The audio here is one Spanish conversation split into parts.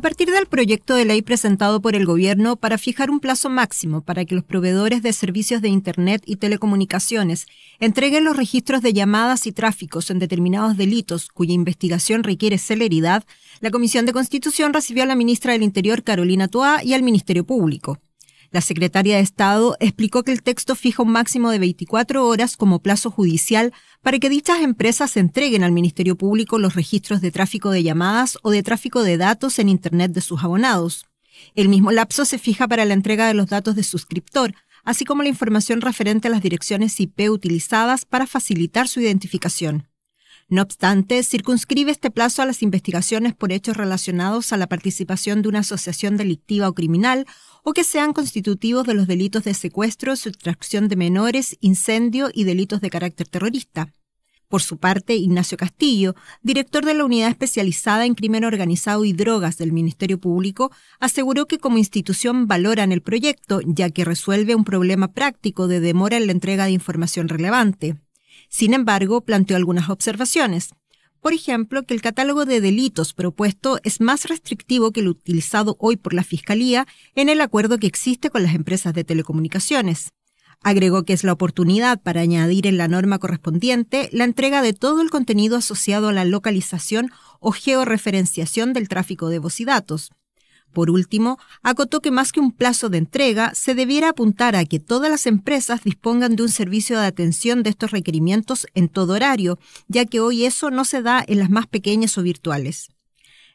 A partir del proyecto de ley presentado por el Gobierno para fijar un plazo máximo para que los proveedores de servicios de Internet y telecomunicaciones entreguen los registros de llamadas y tráficos en determinados delitos cuya investigación requiere celeridad, la Comisión de Constitución recibió a la ministra del Interior, Carolina Toá, y al Ministerio Público. La secretaria de Estado explicó que el texto fija un máximo de 24 horas como plazo judicial para que dichas empresas entreguen al Ministerio Público los registros de tráfico de llamadas o de tráfico de datos en Internet de sus abonados. El mismo lapso se fija para la entrega de los datos de suscriptor, así como la información referente a las direcciones IP utilizadas para facilitar su identificación. No obstante, circunscribe este plazo a las investigaciones por hechos relacionados a la participación de una asociación delictiva o criminal o que sean constitutivos de los delitos de secuestro, sustracción de menores, incendio y delitos de carácter terrorista. Por su parte, Ignacio Castillo, director de la Unidad Especializada en Crimen Organizado y Drogas del Ministerio Público, aseguró que como institución valoran el proyecto, ya que resuelve un problema práctico de demora en la entrega de información relevante. Sin embargo, planteó algunas observaciones. Por ejemplo, que el catálogo de delitos propuesto es más restrictivo que el utilizado hoy por la Fiscalía en el acuerdo que existe con las empresas de telecomunicaciones. Agregó que es la oportunidad para añadir en la norma correspondiente la entrega de todo el contenido asociado a la localización o georreferenciación del tráfico de voz y datos. Por último, acotó que más que un plazo de entrega, se debiera apuntar a que todas las empresas dispongan de un servicio de atención de estos requerimientos en todo horario, ya que hoy eso no se da en las más pequeñas o virtuales.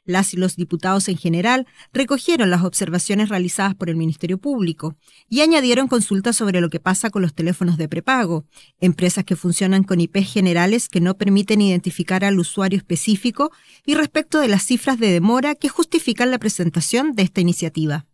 Las y los diputados en general recogieron las observaciones realizadas por el Ministerio Público y añadieron consultas sobre lo que pasa con los teléfonos de prepago, empresas que funcionan con IP generales que no permiten identificar al usuario específico y respecto de las cifras de demora que justifican la presentación de esta iniciativa.